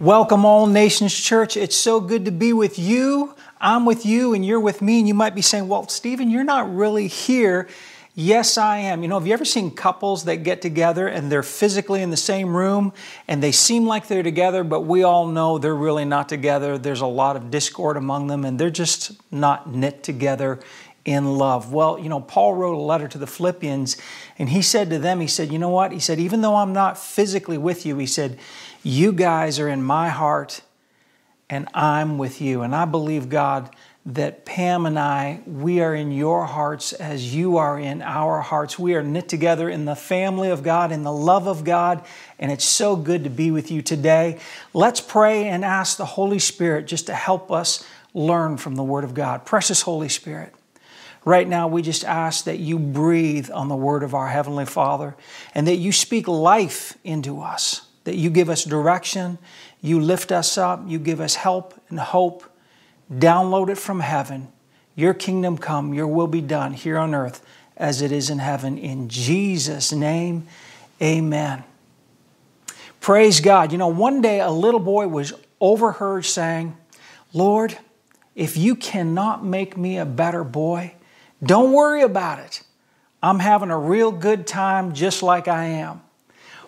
Welcome, All Nations Church. It's so good to be with you. I'm with you, and you're with me. And you might be saying, Well, Stephen, you're not really here. Yes, I am. You know, have you ever seen couples that get together and they're physically in the same room and they seem like they're together, but we all know they're really not together? There's a lot of discord among them, and they're just not knit together in love. Well, you know, Paul wrote a letter to the Philippians, and he said to them, He said, You know what? He said, Even though I'm not physically with you, he said, you guys are in my heart, and I'm with you. And I believe, God, that Pam and I, we are in your hearts as you are in our hearts. We are knit together in the family of God, in the love of God, and it's so good to be with you today. Let's pray and ask the Holy Spirit just to help us learn from the Word of God. Precious Holy Spirit. Right now, we just ask that you breathe on the word of our Heavenly Father and that you speak life into us that you give us direction, you lift us up, you give us help and hope. Download it from heaven. Your kingdom come, your will be done here on earth as it is in heaven. In Jesus' name, amen. Praise God. You know, one day a little boy was overheard saying, Lord, if you cannot make me a better boy, don't worry about it. I'm having a real good time just like I am.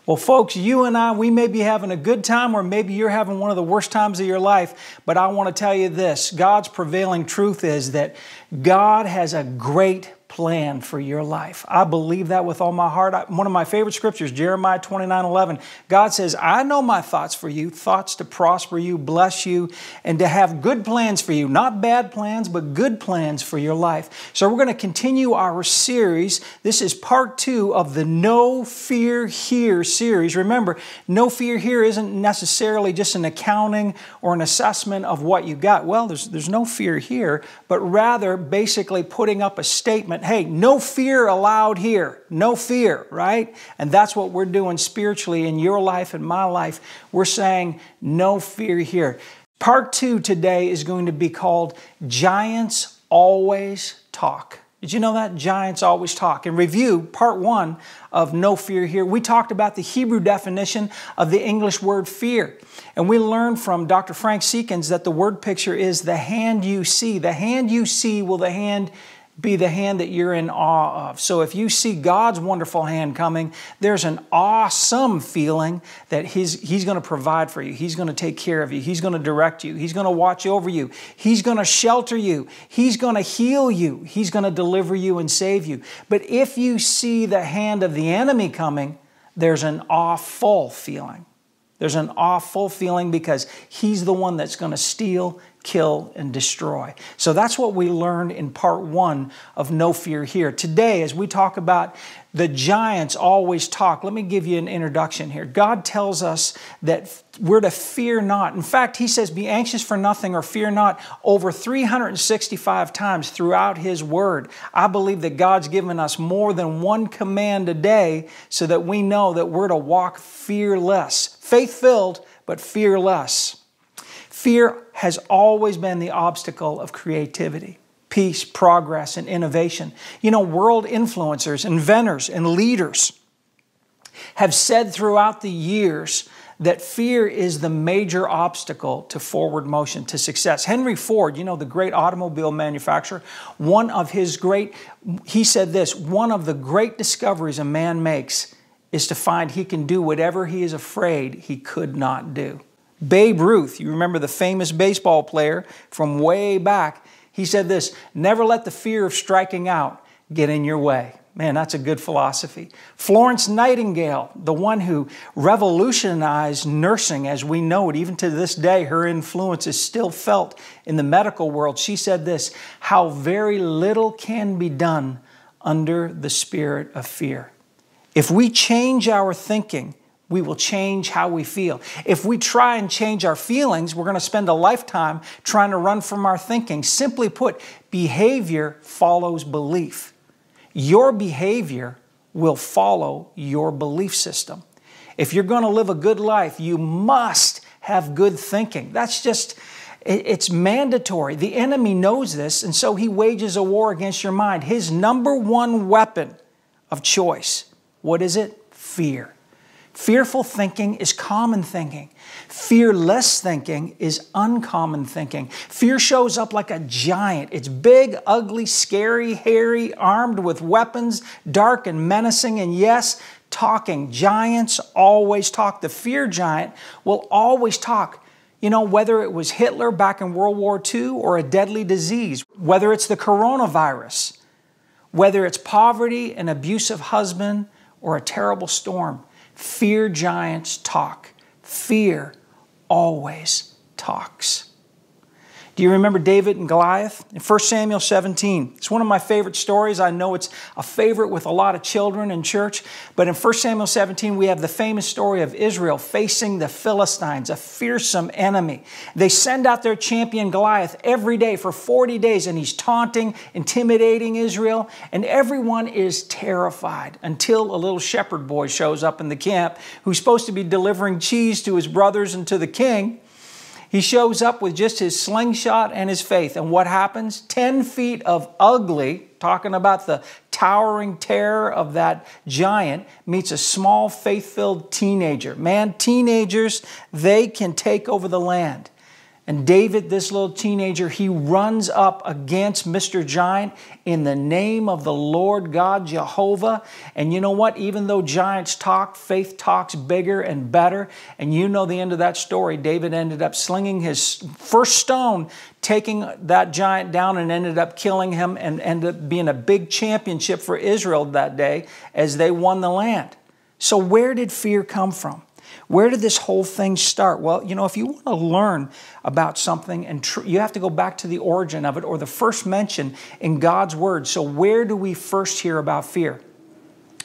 Well, folks, you and I, we may be having a good time or maybe you're having one of the worst times of your life, but I want to tell you this God's prevailing truth is that God has a great plan for your life. I believe that with all my heart. I, one of my favorite scriptures, Jeremiah 29 11. God says, I know my thoughts for you, thoughts to prosper you, bless you, and to have good plans for you. Not bad plans, but good plans for your life. So we're going to continue our series. This is part two of the No Fear Here series. Remember, No Fear Here isn't necessarily just an accounting or an assessment of what you got. Well, there's, there's no fear here, but rather basically putting up a statement hey, no fear allowed here, no fear, right? And that's what we're doing spiritually in your life and my life. We're saying, no fear here. Part two today is going to be called Giants Always Talk. Did you know that? Giants always talk. In review, part one of No Fear here, we talked about the Hebrew definition of the English word fear. And we learned from Dr. Frank Seekins that the word picture is the hand you see. The hand you see will the hand be the hand that you're in awe of. So if you see God's wonderful hand coming, there's an awesome feeling that He's, he's going to provide for you. He's going to take care of you. He's going to direct you. He's going to watch over you. He's going to shelter you. He's going to heal you. He's going to deliver you and save you. But if you see the hand of the enemy coming, there's an awful feeling. There's an awful feeling because he's the one that's going to steal, kill, and destroy. So that's what we learned in part one of No Fear Here. Today, as we talk about the giants always talk, let me give you an introduction here. God tells us that we're to fear not. In fact, He says, Be anxious for nothing or fear not over 365 times throughout His Word. I believe that God's given us more than one command a day so that we know that we're to walk fearless, faith filled, but fearless. Fear has always been the obstacle of creativity, peace, progress, and innovation. You know, world influencers, inventors, and leaders have said throughout the years that fear is the major obstacle to forward motion, to success. Henry Ford, you know, the great automobile manufacturer, one of his great, he said this one of the great discoveries a man makes is to find he can do whatever he is afraid he could not do. Babe Ruth, you remember the famous baseball player from way back, he said this Never let the fear of striking out get in your way. Man, that's a good philosophy. Florence Nightingale, the one who revolutionized nursing as we know it, even to this day, her influence is still felt in the medical world. She said this How very little can be done under the spirit of fear. If we change our thinking, we will change how we feel. If we try and change our feelings, we're going to spend a lifetime trying to run from our thinking. Simply put, behavior follows belief. Your behavior will follow your belief system. If you're going to live a good life, you must have good thinking. That's just, it's mandatory. The enemy knows this, and so he wages a war against your mind. His number one weapon of choice, what is it? Fear. Fearful thinking is common thinking. Fearless thinking is uncommon thinking. Fear shows up like a giant. It's big, ugly, scary, hairy, armed with weapons, dark and menacing, and yes, talking. Giants always talk. The fear giant will always talk. You know, whether it was Hitler back in World War II or a deadly disease, whether it's the coronavirus, whether it's poverty, an abusive husband, or a terrible storm. Fear giants talk. Fear always talks. Do you remember David and Goliath? In 1 Samuel 17, it's one of my favorite stories. I know it's a favorite with a lot of children in church, but in 1 Samuel 17, we have the famous story of Israel facing the Philistines, a fearsome enemy. They send out their champion Goliath every day for 40 days, and he's taunting, intimidating Israel, and everyone is terrified until a little shepherd boy shows up in the camp who's supposed to be delivering cheese to his brothers and to the king. He shows up with just his slingshot and his faith. And what happens? 10 feet of ugly, talking about the towering terror of that giant, meets a small, faith filled teenager. Man, teenagers, they can take over the land. And David, this little teenager, he runs up against Mr. Giant in the name of the Lord God Jehovah. And you know what? Even though giants talk, faith talks bigger and better. And you know the end of that story. David ended up slinging his first stone, taking that giant down, and ended up killing him and ended up being a big championship for Israel that day as they won the land. So, where did fear come from? Where did this whole thing start? Well, you know, if you want to learn about something, and tr- you have to go back to the origin of it or the first mention in God's word. So, where do we first hear about fear?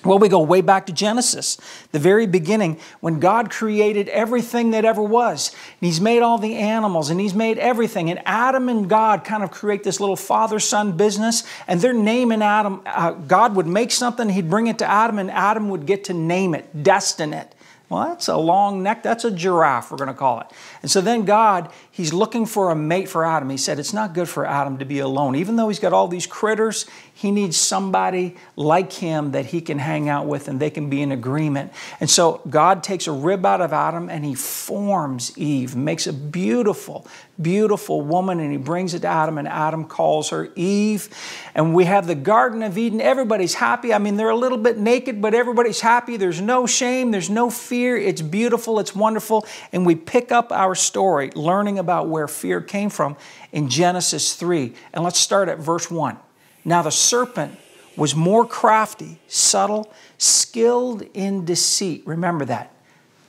Well, we go way back to Genesis, the very beginning, when God created everything that ever was. And He's made all the animals and He's made everything. And Adam and God kind of create this little father son business. And they're naming Adam, uh, God would make something, He'd bring it to Adam, and Adam would get to name it, destine it. Well, that's a long neck. That's a giraffe, we're going to call it. And so then God, he's looking for a mate for Adam. He said, It's not good for Adam to be alone. Even though he's got all these critters, he needs somebody like him that he can hang out with and they can be in agreement. And so God takes a rib out of Adam and he forms Eve, makes a beautiful, beautiful woman, and he brings it to Adam, and Adam calls her Eve. And we have the Garden of Eden. Everybody's happy. I mean, they're a little bit naked, but everybody's happy. There's no shame, there's no fear. It's beautiful, it's wonderful. And we pick up our story, learning about where fear came from in Genesis 3. And let's start at verse 1. Now the serpent was more crafty, subtle, skilled in deceit. Remember that.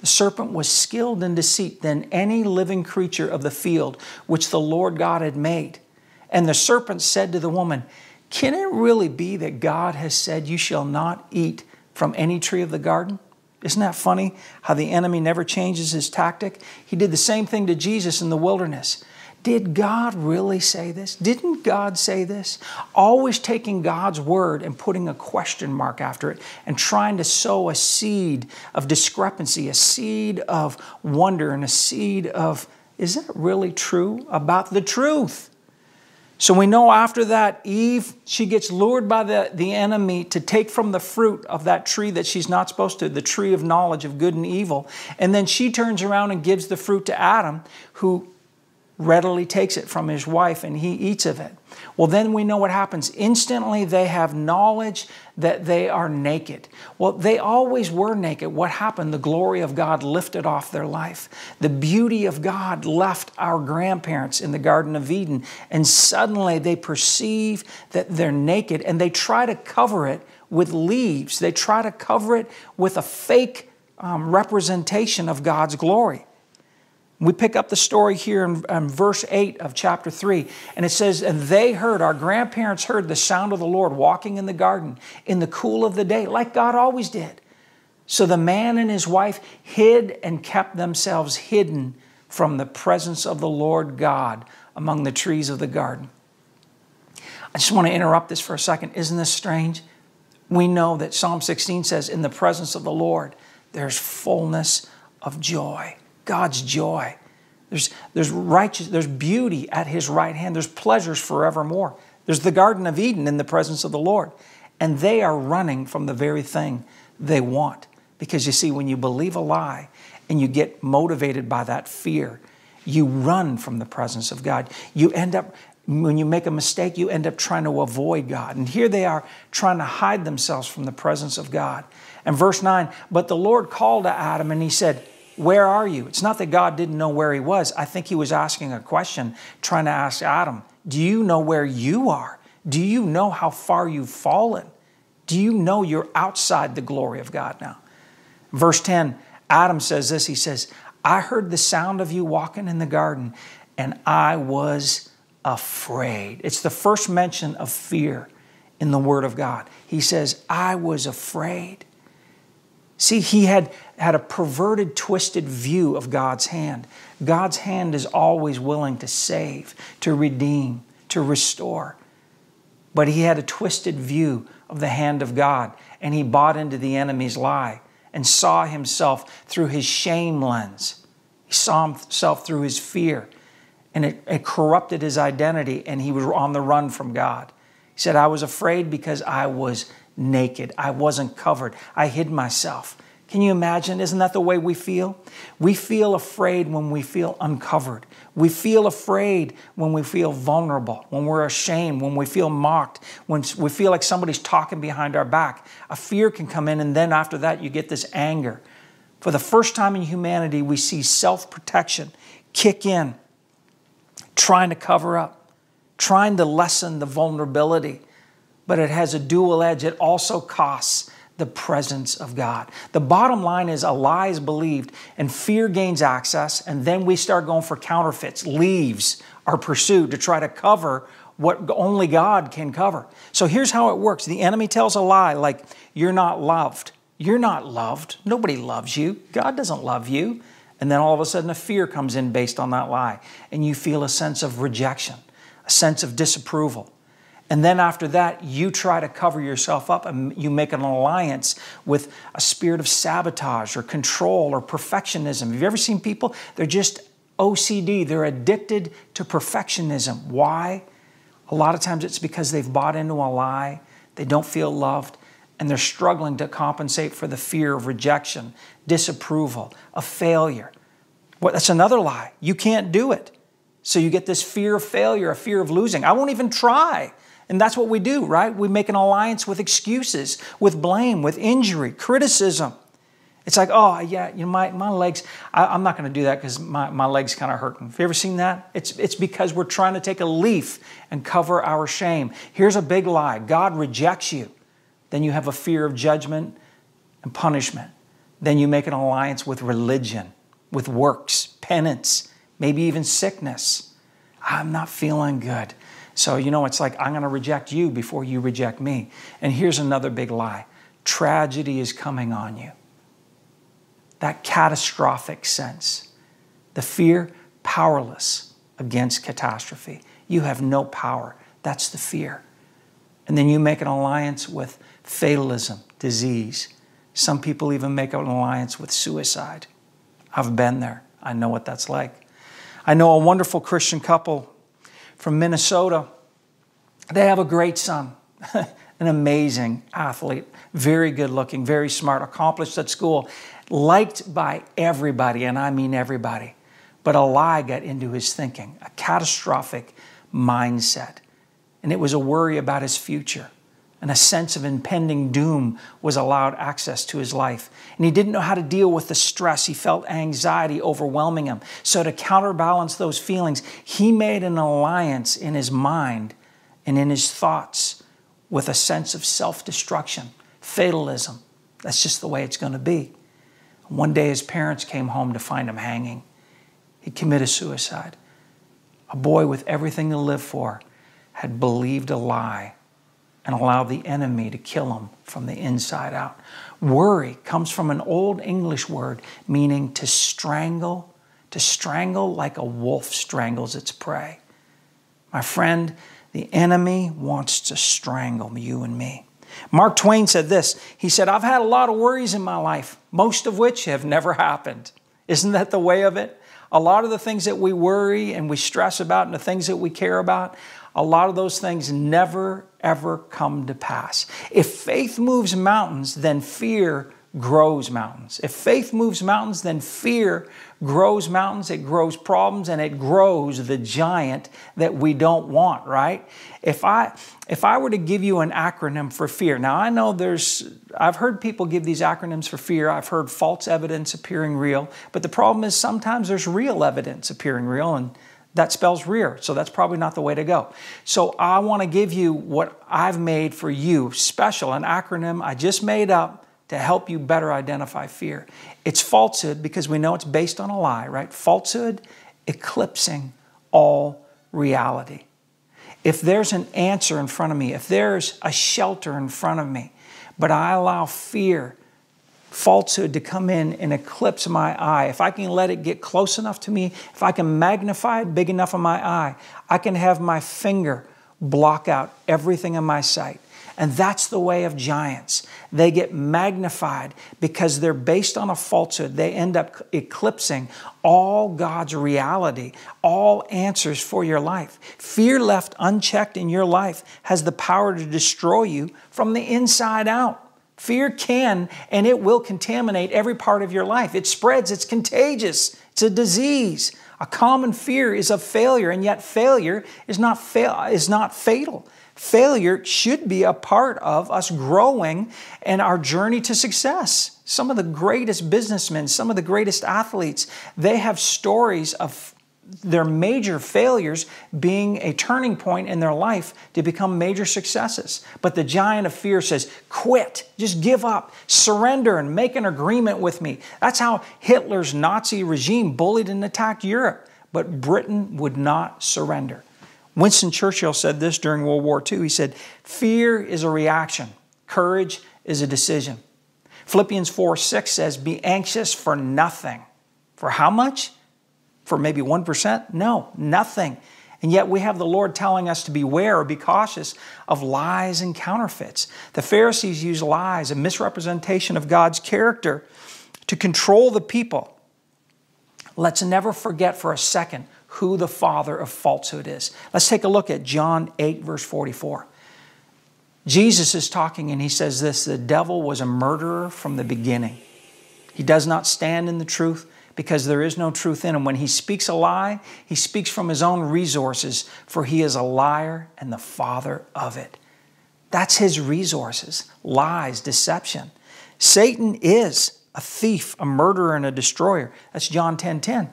The serpent was skilled in deceit than any living creature of the field which the Lord God had made. And the serpent said to the woman, Can it really be that God has said, You shall not eat from any tree of the garden? Isn't that funny how the enemy never changes his tactic? He did the same thing to Jesus in the wilderness. Did God really say this? Didn't God say this? Always taking God's word and putting a question mark after it and trying to sow a seed of discrepancy, a seed of wonder, and a seed of, is that really true about the truth? So we know after that, Eve, she gets lured by the, the enemy to take from the fruit of that tree that she's not supposed to, the tree of knowledge of good and evil. And then she turns around and gives the fruit to Adam, who readily takes it from his wife and he eats of it. Well, then we know what happens. Instantly, they have knowledge that they are naked. Well, they always were naked. What happened? The glory of God lifted off their life. The beauty of God left our grandparents in the Garden of Eden, and suddenly they perceive that they're naked and they try to cover it with leaves, they try to cover it with a fake um, representation of God's glory. We pick up the story here in, in, um, verse 8 of chapter 3, and it says, And they heard, our grandparents heard the sound of the Lord walking in the garden in the cool of the day, like God always did. So the man and his wife hid and kept themselves hidden from the presence of the Lord God among the trees of the garden. I just want to interrupt this for a second. Isn't this strange? We know that Psalm 16 says, In the presence of the Lord, there's fullness of joy. God's joy. There's, there's righteous, there's beauty at his right hand. There's pleasures forevermore. There's the Garden of Eden in the presence of the Lord. And they are running from the very thing they want. Because you see, when you believe a lie and you get motivated by that fear, you run from the presence of God. You end up, when you make a mistake, you end up trying to avoid God. And here they are trying to hide themselves from the presence of God. And verse 9, but the Lord called to Adam and he said, where are you? It's not that God didn't know where he was. I think he was asking a question, trying to ask Adam, Do you know where you are? Do you know how far you've fallen? Do you know you're outside the glory of God now? Verse 10, Adam says this He says, I heard the sound of you walking in the garden, and I was afraid. It's the first mention of fear in the Word of God. He says, I was afraid. See, he had had a perverted, twisted view of God's hand. God's hand is always willing to save, to redeem, to restore. But he had a twisted view of the hand of God, and he bought into the enemy's lie and saw himself through his shame lens. He saw himself through his fear, and it, it corrupted his identity, and he was on the run from God. He said, I was afraid because I was naked. I wasn't covered. I hid myself. Can you imagine? Isn't that the way we feel? We feel afraid when we feel uncovered. We feel afraid when we feel vulnerable, when we're ashamed, when we feel mocked, when we feel like somebody's talking behind our back. A fear can come in, and then after that, you get this anger. For the first time in humanity, we see self protection kick in, trying to cover up, trying to lessen the vulnerability but it has a dual edge. It also costs the presence of God. The bottom line is a lie is believed and fear gains access, and then we start going for counterfeits, leaves are pursued to try to cover what only God can cover. So here's how it works the enemy tells a lie like, You're not loved. You're not loved. Nobody loves you. God doesn't love you. And then all of a sudden, a fear comes in based on that lie, and you feel a sense of rejection, a sense of disapproval and then after that, you try to cover yourself up and you make an alliance with a spirit of sabotage or control or perfectionism. Have you ever seen people? They're just OCD, they're addicted to perfectionism. Why? A lot of times it's because they've bought into a lie, they don't feel loved, and they're struggling to compensate for the fear of rejection, disapproval, of failure. What? that's another lie. You can't do it. So you get this fear of failure, a fear of losing. I won't even try. And that's what we do, right? We make an alliance with excuses, with blame, with injury, criticism. It's like, oh, yeah, you know, my, my legs, I, am not going to do that because my, my leg's kind of hurting. Have you ever seen that? It's, it's because we're trying to take a leaf and cover our shame. Here's a big lie God rejects you. Then you have a fear of judgment and punishment. Then you make an alliance with religion, with works, penance, maybe even sickness. I'm not feeling good. So, you know, it's like, I'm going to reject you before you reject me. And here's another big lie tragedy is coming on you. That catastrophic sense, the fear powerless against catastrophe. You have no power. That's the fear. And then you make an alliance with fatalism, disease. Some people even make an alliance with suicide. I've been there. I know what that's like. I know a wonderful Christian couple from Minnesota. They have a great son, an amazing athlete, very good looking, very smart, accomplished at school, liked by everybody, and I mean everybody. But a lie got into his thinking, a catastrophic mindset. And it was a worry about his future and a sense of impending doom was allowed access to his life. And he didn't know how to deal with the stress. He felt anxiety overwhelming him. So, to counterbalance those feelings, he made an alliance in his mind and in his thoughts with a sense of self destruction, fatalism. That's just the way it's going to be. One day, his parents came home to find him hanging. He committed suicide. A boy with everything to live for had believed a lie and allow the enemy to kill them from the inside out. Worry comes from an old English word meaning to strangle, to strangle like a wolf strangles its prey. My friend, the enemy wants to strangle you and me. Mark Twain said this He said, I've had a lot of worries in my life, most of which have never happened. Isn't that the way of it? A lot of the things that we worry and we stress about and the things that we care about, a lot of those things never, ever come to pass. If faith moves mountains, then fear grows mountains. If faith moves mountains, then fear grows mountains, it grows problems, and it grows the giant that we don't want, right? If I if I were to give you an acronym for fear, now I know there's I've heard people give these acronyms for fear. I've heard false evidence appearing real, but the problem is sometimes there's real evidence appearing real and that spells rear. So that's probably not the way to go. So I want to give you what I've made for you special, an acronym I just made up to help you better identify fear. It's falsehood because we know it's based on a lie, right? Falsehood eclipsing all reality. If there's an answer in front of me, if there's a shelter in front of me, but I allow fear falsehood to come in and eclipse my eye, if I can let it get close enough to me, if I can magnify it big enough in my eye, I can have my finger block out everything in my sight. And that's the way of giants. They get magnified because they're based on a falsehood. They end up eclipsing all God's reality, all answers for your life. Fear left unchecked in your life has the power to destroy you from the inside out. Fear can and it will contaminate every part of your life. It spreads, it's contagious, it's a disease. A common fear is of failure, and yet failure is not, fail, is not fatal. Failure should be a part of us growing and our journey to success. Some of the greatest businessmen, some of the greatest athletes, they have stories of their major failures being a turning point in their life to become major successes. But the giant of fear says, quit, just give up, surrender, and make an agreement with me. That's how Hitler's Nazi regime bullied and attacked Europe. But Britain would not surrender. Winston Churchill said this during World War II. He said, Fear is a reaction, courage is a decision. Philippians 4 6 says, Be anxious for nothing. For how much? for maybe 1%? No, nothing. And yet we have the Lord telling us to beware or be cautious of lies and counterfeits. The Pharisees used lies, a misrepresentation of God's character, to control the people. Let's never forget for a second who the father of falsehood is. Let's take a look at John 8, verse 44. Jesus is talking and he says this the devil was a murderer from the beginning. He does not stand in the truth because there is no truth in him. When he speaks a lie, he speaks from his own resources, for he is a liar and the father of it. That's his resources lies, deception. Satan is a thief, a murderer, and a destroyer. That's John 10:10. 10, 10.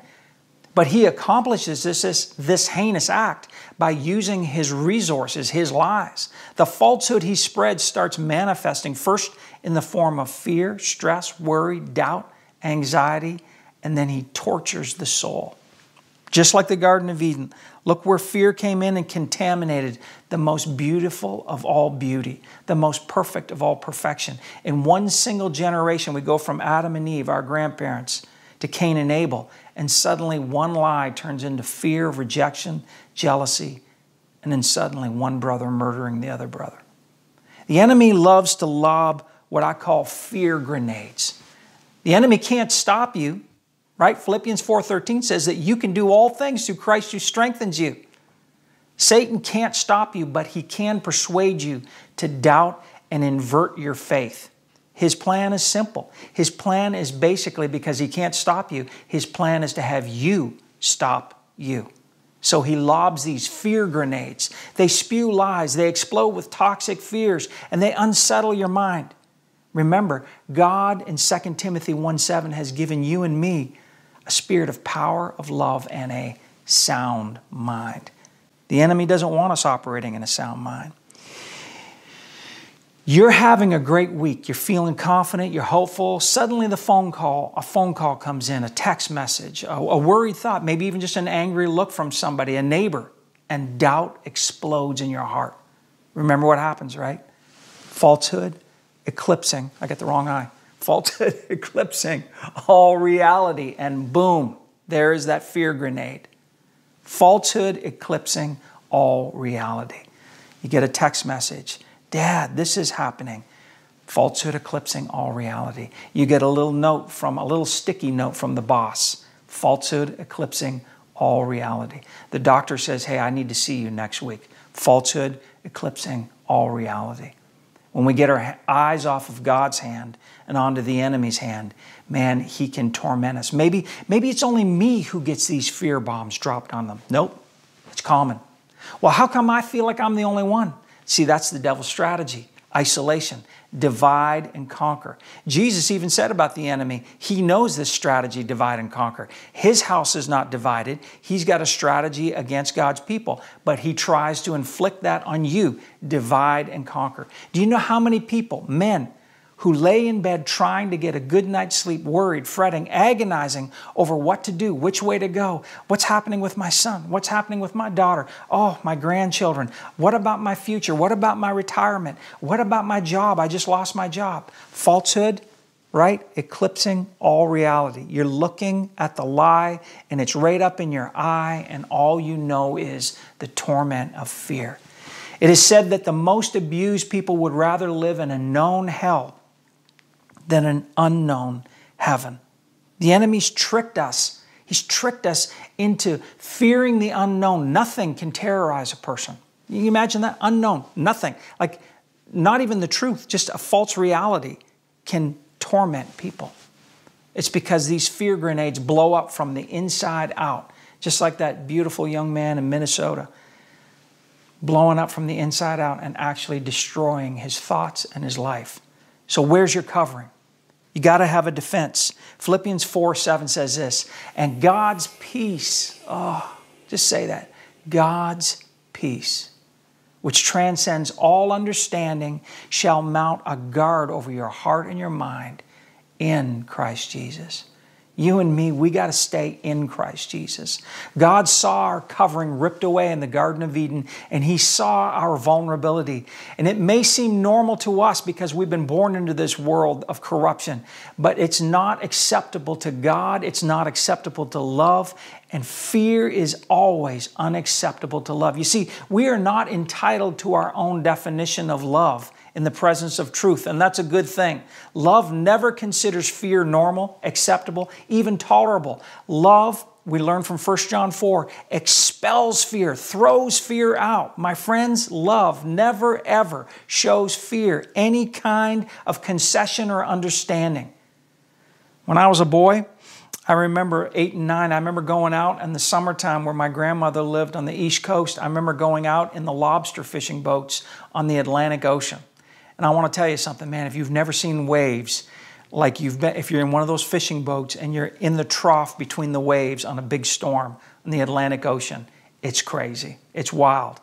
But he accomplishes this, this, this heinous act by using his resources, his lies. The falsehood he spreads starts manifesting first in the form of fear, stress, worry, doubt, anxiety, and then he tortures the soul. Just like the Garden of Eden. Look where fear came in and contaminated the most beautiful of all beauty, the most perfect of all perfection. In one single generation, we go from Adam and Eve, our grandparents, to Cain and Abel, and suddenly one lie turns into fear, of rejection, jealousy, and then suddenly one brother murdering the other brother. The enemy loves to lob what I call fear grenades. The enemy can't stop you right? Philippians 4:13 says that you can do all things through Christ who strengthens you. Satan can't stop you, but he can persuade you to doubt and invert your faith. His plan is simple. His plan is basically because he can't stop you, his plan is to have you stop you. So he lobs these fear grenades. They spew lies, they explode with toxic fears, and they unsettle your mind. Remember, God in 2 Timothy 1 7 has given you and me a spirit of power, of love, and a sound mind. The enemy doesn't want us operating in a sound mind. You're having a great week. You're feeling confident, you're hopeful. Suddenly the phone call, a phone call comes in, a text message, a, a worried thought, maybe even just an angry look from somebody, a neighbor, and doubt explodes in your heart. Remember what happens, right? Falsehood, eclipsing. I get the wrong eye falsehood eclipsing all reality, and boom, there is that fear grenade. Falsehood eclipsing all reality. You get a text message Dad, this is happening. Falsehood eclipsing all reality. You get a little note from a little sticky note from the boss. Falsehood eclipsing all reality. The doctor says, Hey, I need to see you next week. Falsehood eclipsing all reality when we get our eyes off of God's hand and onto the enemy's hand, man, he can torment us. Maybe, maybe it's only me who gets these fear bombs dropped on them. Nope, it's common. Well, how come I feel like I'm the only one? See, that's the devil's strategy isolation divide and conquer. Jesus even said about the enemy, he knows this strategy, divide and conquer. His house is not divided. He's got a strategy against God's people, but he tries to inflict that on you, divide and conquer. Do you know how many people, men, who lay in bed trying to get a good night's sleep, worried, fretting, agonizing over what to do, which way to go, what's happening with my son, what's happening with my daughter, oh, my grandchildren, what about my future, what about my retirement, what about my job, I just lost my job. Falsehood, right? Eclipsing all reality. You're looking at the lie and it's right up in your eye, and all you know is the torment of fear. It is said that the most abused people would rather live in a known hell than an unknown heaven. The enemy's tricked us. He's tricked us into fearing the unknown. Nothing can terrorize a person. you imagine that? Unknown, nothing. Like, not even the truth, just a false reality can torment people. It's because these fear grenades blow up from the inside out, just like that beautiful young man in Minnesota, blowing up from the inside out and actually destroying his thoughts and his life. So, where's your covering? You got to have a defense. Philippians 4 7 says this, and God's peace, oh, just say that God's peace, which transcends all understanding, shall mount a guard over your heart and your mind in Christ Jesus. You and me, we got to stay in Christ Jesus. God saw our covering ripped away in the Garden of Eden, and He saw our vulnerability. And it may seem normal to us because we've been born into this world of corruption, but it's not acceptable to God. It's not acceptable to love. And fear is always unacceptable to love. You see, we are not entitled to our own definition of love in the presence of truth, and that's a good thing. Love never considers fear normal, acceptable, even tolerable. Love we learn from 1 John 4, expels fear, throws fear out. My friends, love never ever shows fear any kind of concession or understanding. When I was a boy, I remember eight and nine, I remember going out in the summertime where my grandmother lived on the East Coast. I remember going out in the lobster fishing boats on the Atlantic Ocean. And I want to tell you something, man, if you've never seen waves, like you've been, if you're in one of those fishing boats and you're in the trough between the waves on a big storm in the Atlantic Ocean, it's crazy. It's wild.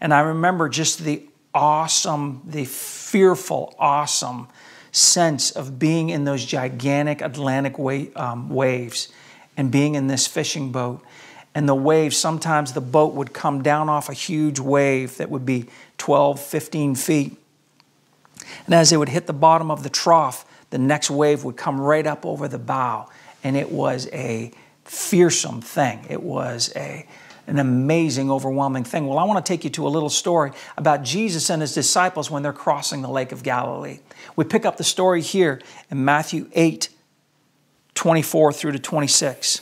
And I remember just the awesome, the fearful, awesome sense of being in those gigantic Atlantic wa- um, waves and being in this fishing boat. And the waves, sometimes the boat would come down off a huge wave that would be 12, 15 feet and as it would hit the bottom of the trough, the next wave would come right up over the bow. And it was a fearsome thing. It was a, an amazing, overwhelming thing. Well, I want to take you to a little story about Jesus and his disciples when they're crossing the Lake of Galilee. We pick up the story here in Matthew 8 24 through to 26.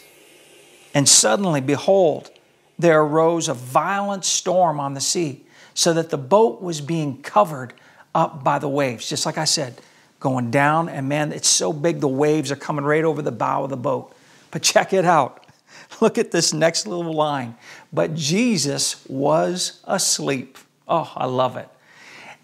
And suddenly, behold, there arose a violent storm on the sea, so that the boat was being covered up by the waves, just like I said, going down. And man, it's so big, the waves are coming right over the bow of the boat. But check it out. Look at this next little line. But Jesus was asleep. Oh, I love it.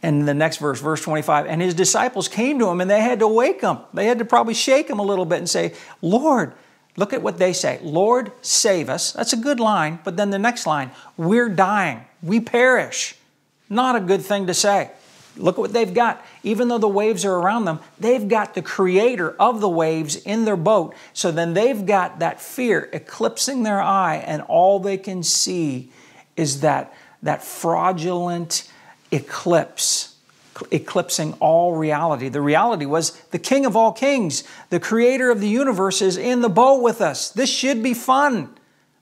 And the next verse, verse 25, and his disciples came to him and they had to wake him. They had to probably shake him a little bit and say, Lord, look at what they say Lord, save us. That's a good line. But then the next line, we're dying. We perish. Not a good thing to say. Look at what they've got. Even though the waves are around them, they've got the creator of the waves in their boat. So then they've got that fear eclipsing their eye, and all they can see is that, that fraudulent eclipse, eclipsing all reality. The reality was the king of all kings, the creator of the universe, is in the boat with us. This should be fun.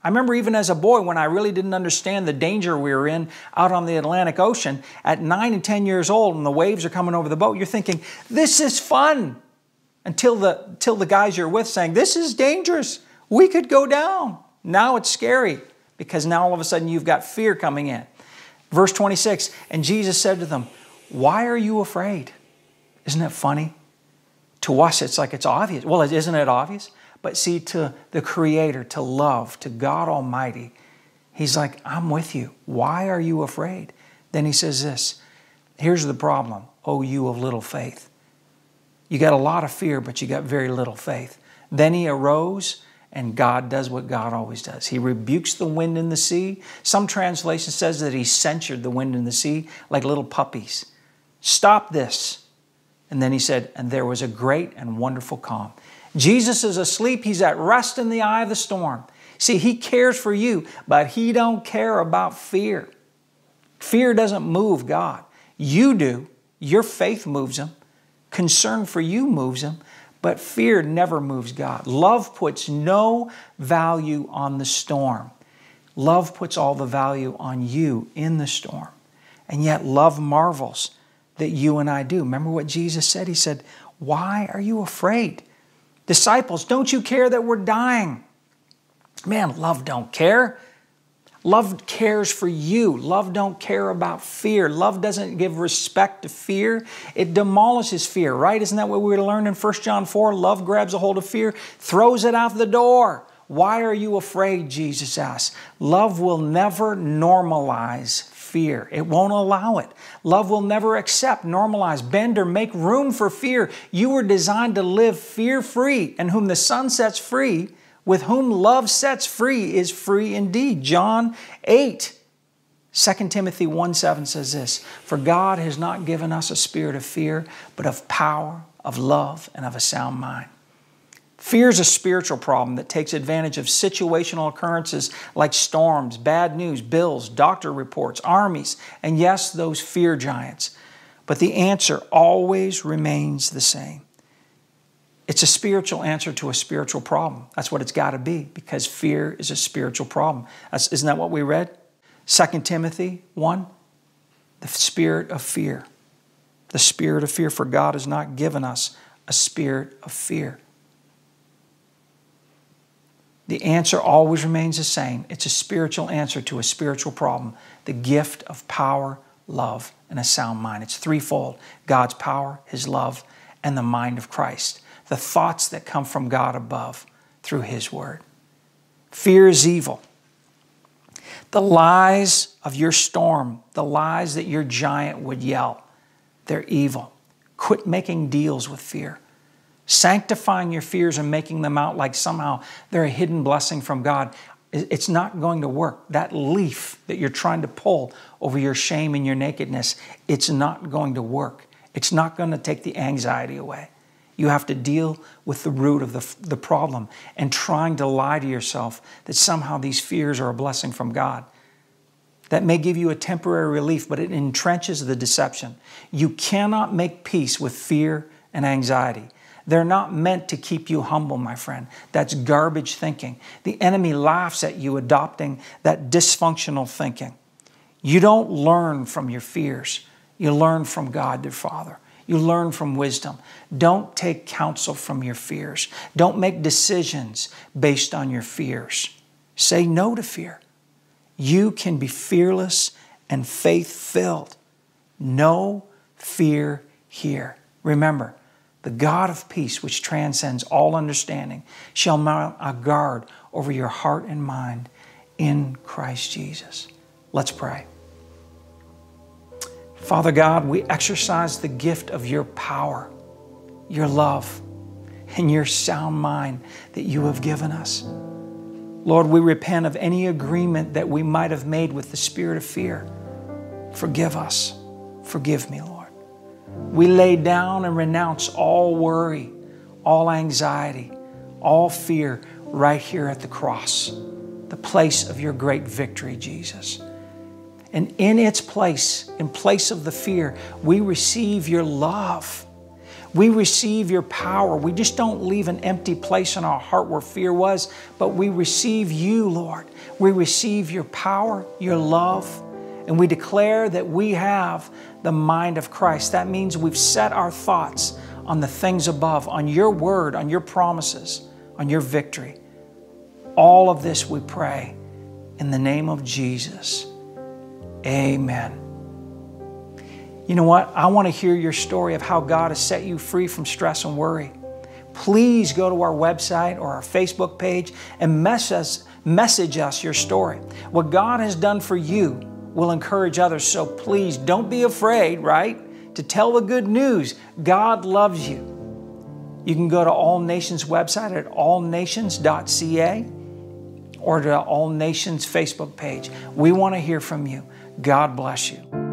I remember even as a boy when I really didn't understand the danger we were in out on the Atlantic Ocean at nine and 10 years old, and the waves are coming over the boat. You're thinking, this is fun. Until the, until the guys you're with saying, this is dangerous. We could go down. Now it's scary because now all of a sudden you've got fear coming in. Verse 26 And Jesus said to them, Why are you afraid? Isn't that funny? To us, it's like it's obvious. Well, isn't it obvious? But see, to the Creator, to love, to God Almighty, He's like, I'm with you. Why are you afraid? Then He says this Here's the problem, oh, you of little faith. You got a lot of fear, but you got very little faith. Then He arose and God does what God always does. He rebukes the wind and the sea. Some translation says that he censured the wind and the sea like little puppies. Stop this. And then he said, and there was a great and wonderful calm. Jesus is asleep. He's at rest in the eye of the storm. See, he cares for you, but he don't care about fear. Fear doesn't move God. You do. Your faith moves him. Concern for you moves him, but fear never moves God. Love puts no value on the storm. Love puts all the value on you in the storm. And yet love marvels that you and I do. Remember what Jesus said? He said, "Why are you afraid?" Disciples, don't you care that we're dying? Man, love don't care. Love cares for you. Love don't care about fear. Love doesn't give respect to fear. It demolishes fear, right? Isn't that what we learned in 1 John 4? Love grabs a hold of fear, throws it out the door. Why are you afraid, Jesus asks. Love will never normalize fear. It won't allow it. Love will never accept, normalize, bend, or make room for fear. You were designed to live fear free, and whom the Son sets free, with whom love sets free, is free indeed. John 8. 2 Timothy 1 7 says this For God has not given us a spirit of fear, but of power, of love, and of a sound mind. Fear is a spiritual problem that takes advantage of situational occurrences like storms, bad news, bills, doctor reports, armies, and yes, those fear giants. But the answer always remains the same. It's a spiritual answer to a spiritual problem. That's what it's got to be because fear is a spiritual problem. That's, isn't that what we read? 2 Timothy 1 The spirit of fear. The spirit of fear, for God has not given us a spirit of fear the answer always remains the same. It's a spiritual answer to a spiritual problem the gift of power, love, and a sound mind. It's threefold God's power, His love, and the mind of Christ, the thoughts that come from God above through His Word. Fear is evil. The lies of your storm, the lies that your giant would yell, they're evil. Quit making deals with fear sanctifying your fears and making them out like somehow they're a hidden blessing from God, it's not going to work. That leaf that you're trying to pull over your shame and your nakedness, it's not going to work. It's not going to take the anxiety away. You have to deal with the root of the, the problem and trying to lie to yourself that somehow these fears are a blessing from God. That may give you a temporary relief, but it entrenches the deception. You cannot make peace with fear and anxiety. They're not meant to keep you humble, my friend. That's garbage thinking. The enemy laughs at you adopting that dysfunctional thinking. You don't learn from your fears, you learn from God, your Father. You learn from wisdom. Don't take counsel from your fears. Don't make decisions based on your fears. Say no to fear. You can be fearless and faith filled. No fear here. Remember, the God of peace, which transcends all understanding, shall mount a guard over your heart and mind in Christ Jesus. Let's pray. Father God, we exercise the gift of your power, your love, and your sound mind that you have given us. Lord, we repent of any agreement that we might have made with the spirit of fear. Forgive us. Forgive me, Lord. We lay down and renounce all worry, all anxiety, all fear right here at the cross, the place of your great victory, Jesus. And in its place, in place of the fear, we receive your love. We receive your power. We just don't leave an empty place in our heart where fear was, but we receive you, Lord. We receive your power, your love, and we declare that we have the mind of Christ. That means we've set our thoughts on the things above, on your word, on your promises, on your victory. All of this we pray in the name of Jesus. Amen. You know what? I want to hear your story of how God has set you free from stress and worry. Please go to our website or our Facebook page and message us, message us your story, what God has done for you will encourage others. So please don't be afraid, right, to tell the good news. God loves you. You can go to All Nations website at allnations.ca or to All Nations Facebook page. We want to hear from you. God bless you.